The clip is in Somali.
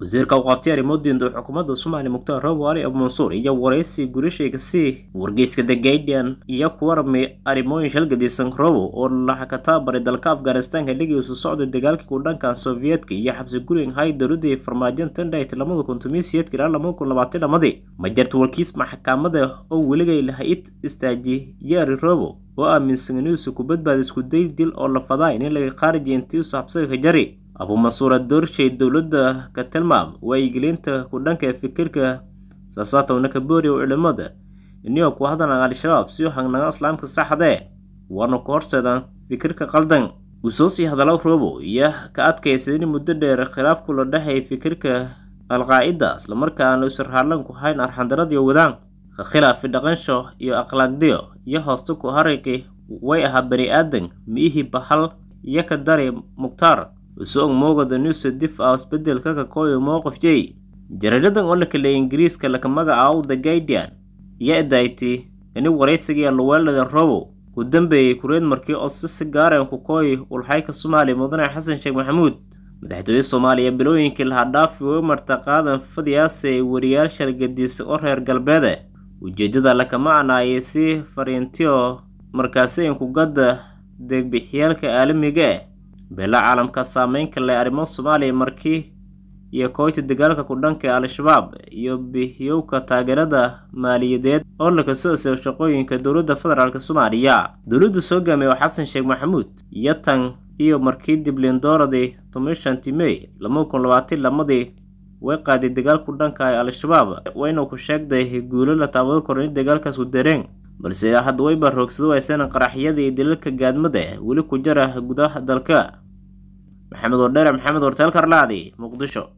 wasiirka uqaftiyar mudindo xukuumadda soomaaliya mukhtaar roobwaali ali mansuur iyo waraysi gurishayga si wargeyska the guardian iyo ku warmay arrimooyin shalgadiisan robo oo laxakataabaray dalka afghanistanka dhigiisu socday dagaalkii ku kudhankan sofiyeetka iyo xabsi guring hay dowladii farmaajintandhait lamada kun tumiisiyeedka ilaa labada kun labaatanlamadii ma jarta warkiis maxkamada oo weligay lahayd istaajiyaari robo oo aaminsan inuusa ku isku day dil oo la fadaa in laga khaarijiya intii u saabsay hajari abumasuura doorshay dowladda ka tilmaam waayigelinta ku dhanka fikirka siyaasaadowna ka booriyow ciidamada iniyo ku hadana al-shabaab siyo islaamka saxdee waanu ku horseedaan fikirka qaldan uu soo sii hadalaw roobo iyo ka in muddo dheer khilaafku la dhexay fikirka alqaa'ida islamarkaana israarlan ku hayn arxandaradiyo wadaan ka khilaafi dhaqansho iyo akhlaaqdiyo iyo hoosta ku haraqi way ahaa bani aadan miihii bahal iyo ka dari mukhtaar usoog moogada newsdif ah isbedelka kakooyo mooqofjey jaraadadan oo la ingiriiska laka magacaabo the guardian ayaa idaayti ini waraysigii alluweeladan robow ku dambeeyey kureed markii oo si si gaareen ah ku kooyi ulxayka soomaaliya mudane xasan sheekh maxamuud madaxtooye soomaaliya bilooyinkii lahaa dhaafi way marta qaadan fadhiyaase ay wariyaal shargadiisa oo reer galbeede ujeeddada lakama anaayay si fariintiyo markaasi inkugadda deegbixiyaalka aalamiga ah beela caalamka saameynka ka leh arrimo soomaaliya markii iyo kooyta dagaalka ku dhanka al-shabaab iyo bihiyowka taageerada maaliyadeed oo laga soo seego shaqooyinka dowladda federaalk soomaaliya dowladdu soo oo xasan sheekh maxamuud iyo tan iyo markii dibliindooradii tomishanti mey lama kun labaatan lamadii way qaaday dagaalka ku dhanka al-shabaab wayna ku sheegday guulo la taabado kornid dagaalkaas ku dareen balse hadda wayba roogsado wayseen qaraxyadii dilalka gaadmada weli ku jara gudaha dalka maxamed oo maxamed horteel karlaadi muqdisho